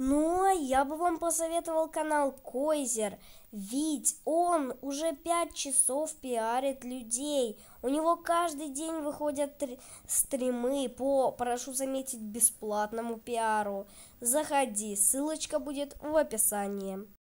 Но ну, а я бы вам посоветовал канал Койзер, ведь он уже пять часов пиарит людей. У него каждый день выходят стримы по, прошу заметить, бесплатному пиару. Заходи, ссылочка будет в описании.